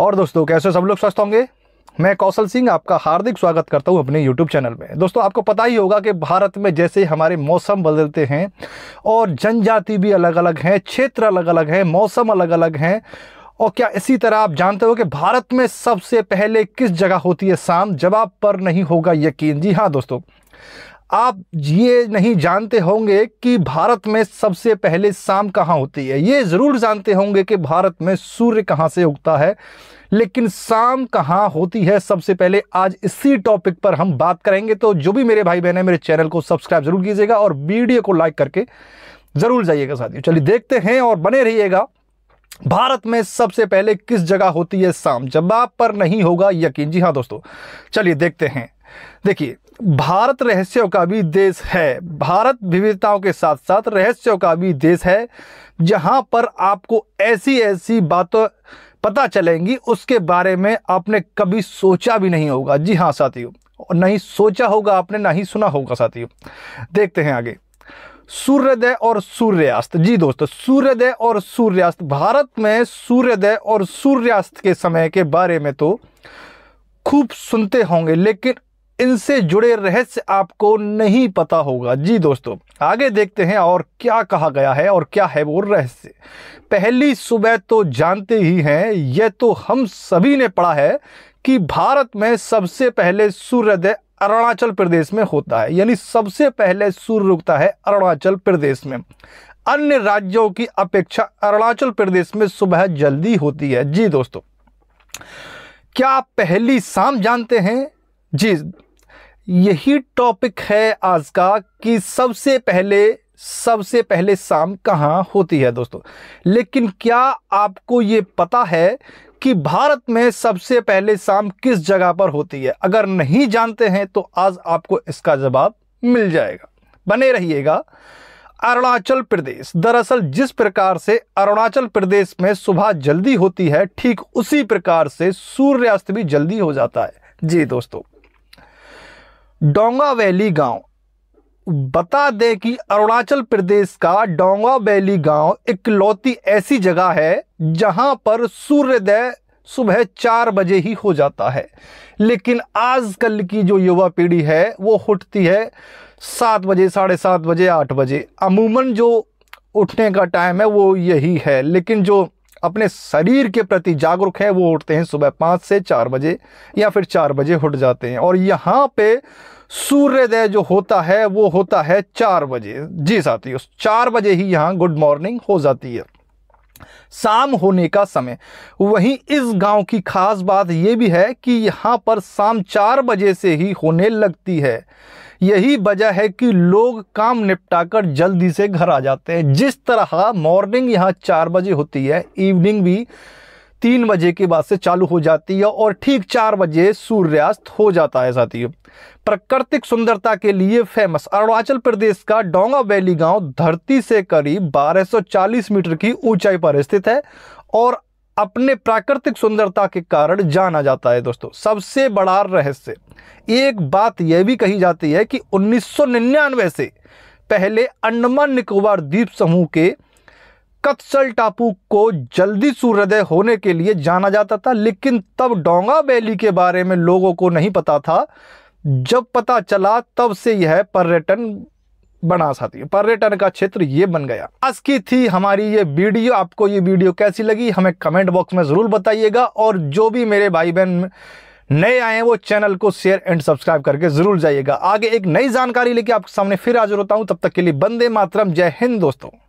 और दोस्तों कैसे सब लोग स्वस्थ होंगे मैं कौशल सिंह आपका हार्दिक स्वागत करता हूं अपने YouTube चैनल में दोस्तों आपको पता ही होगा कि भारत में जैसे हमारे मौसम बदलते हैं और जनजाति भी अलग अलग हैं क्षेत्र अलग अलग हैं मौसम अलग अलग हैं और क्या इसी तरह आप जानते हो कि भारत में सबसे पहले किस जगह होती है शाम जवाब पर नहीं होगा यकीन जी हाँ दोस्तों आप ये नहीं जानते होंगे कि भारत में सबसे पहले शाम कहाँ होती है ये ज़रूर जानते होंगे कि भारत में सूर्य कहाँ से उगता है लेकिन शाम कहाँ होती है सबसे पहले आज इसी टॉपिक पर हम बात करेंगे तो जो भी मेरे भाई बहन है मेरे चैनल को सब्सक्राइब ज़रूर कीजिएगा और वीडियो को लाइक करके ज़रूर जाइएगा साथियों चलिए देखते हैं और बने रहिएगा भारत में सबसे पहले किस जगह होती है शाम जब आप पर नहीं होगा यकीन जी हाँ दोस्तों चलिए देखते हैं देखिए भारत रहस्यों का भी देश है भारत विविधताओं के साथ साथ रहस्यों का भी देश है जहाँ पर आपको ऐसी ऐसी बातों पता चलेंगी उसके बारे में आपने कभी सोचा भी नहीं होगा जी हाँ साथियों नहीं सोचा होगा आपने ना ही सुना होगा साथियों देखते हैं आगे सूर्योदय और सूर्यास्त जी दोस्तों सूर्योदय और सूर्यास्त भारत में सूर्योदय और सूर्यास्त के समय के बारे में तो खूब सुनते होंगे लेकिन इनसे जुड़े रहस्य आपको नहीं पता होगा जी दोस्तों आगे देखते हैं और क्या कहा गया है और क्या है वो रहस्य पहली सुबह तो जानते ही हैं यह तो हम सभी ने पढ़ा है कि भारत में सबसे पहले सूर्योदय अरुणाचल प्रदेश में होता है यानी सबसे पहले सूर्य उगता है अरुणाचल प्रदेश में अन्य राज्यों की अपेक्षा अरुणाचल प्रदेश में सुबह जल्दी होती है जी दोस्तों क्या आप पहली शाम जानते हैं जी यही टॉपिक है आज का कि सबसे पहले सबसे पहले शाम कहाँ होती है दोस्तों लेकिन क्या आपको ये पता है कि भारत में सबसे पहले शाम किस जगह पर होती है अगर नहीं जानते हैं तो आज आपको इसका जवाब मिल जाएगा बने रहिएगा अरुणाचल प्रदेश दरअसल जिस प्रकार से अरुणाचल प्रदेश में सुबह जल्दी होती है ठीक उसी प्रकार से सूर्यास्त भी जल्दी हो जाता है जी दोस्तों डोंगा वैली गांव बता दें कि अरुणाचल प्रदेश का डोंगा वैली गांव इकलौती ऐसी जगह है जहां पर सूर्योदय सुबह चार बजे ही हो जाता है लेकिन आजकल की जो युवा पीढ़ी है वो उठती है सात बजे साढ़े सात बजे आठ बजे अमूमन जो उठने का टाइम है वो यही है लेकिन जो अपने शरीर के प्रति जागरूक है वो उठते हैं सुबह पाँच से चार बजे या फिर चार बजे उठ जाते हैं और यहाँ पे सूर्योदय जो होता है वो होता है चार बजे जी साथियों चार बजे ही यहाँ गुड मॉर्निंग हो जाती है शाम होने का समय वहीं इस गांव की खास बात यह भी है कि यहाँ पर शाम चार बजे से ही होने लगती है यही वजह है कि लोग काम निपटाकर जल्दी से घर आ जाते हैं जिस तरह मॉर्निंग यहाँ चार बजे होती है इवनिंग भी तीन बजे के बाद से चालू हो जाती है और ठीक चार बजे सूर्यास्त हो जाता है साथियों प्राकृतिक सुंदरता के लिए फेमस अरुणाचल प्रदेश का डोंगा वैली गांव धरती से करीब 1240 मीटर की ऊंचाई पर स्थित है और अपने प्राकृतिक सुंदरता के कारण जाना जाता है दोस्तों सबसे बड़ा रहस्य एक बात यह भी कही जाती है कि उन्नीस से पहले अंडमान निकोबार द्वीप समूह के कत्सल टापू को जल्दी सूर्योदय होने के लिए जाना जाता था लेकिन तब डोंगा वैली के बारे में लोगों को नहीं पता था जब पता चला तब से यह पर्यटन बना सकती पर्यटन का क्षेत्र ये बन गया आज की थी हमारी ये वीडियो आपको ये वीडियो कैसी लगी हमें कमेंट बॉक्स में ज़रूर बताइएगा और जो भी मेरे भाई बहन नए आए हैं वो चैनल को शेयर एंड सब्सक्राइब करके ज़रूर जाइएगा आगे एक नई जानकारी लेके आपके सामने फिर हाजिर होता हूँ तब तक के लिए बंदे मातरम जय हिंद दोस्तों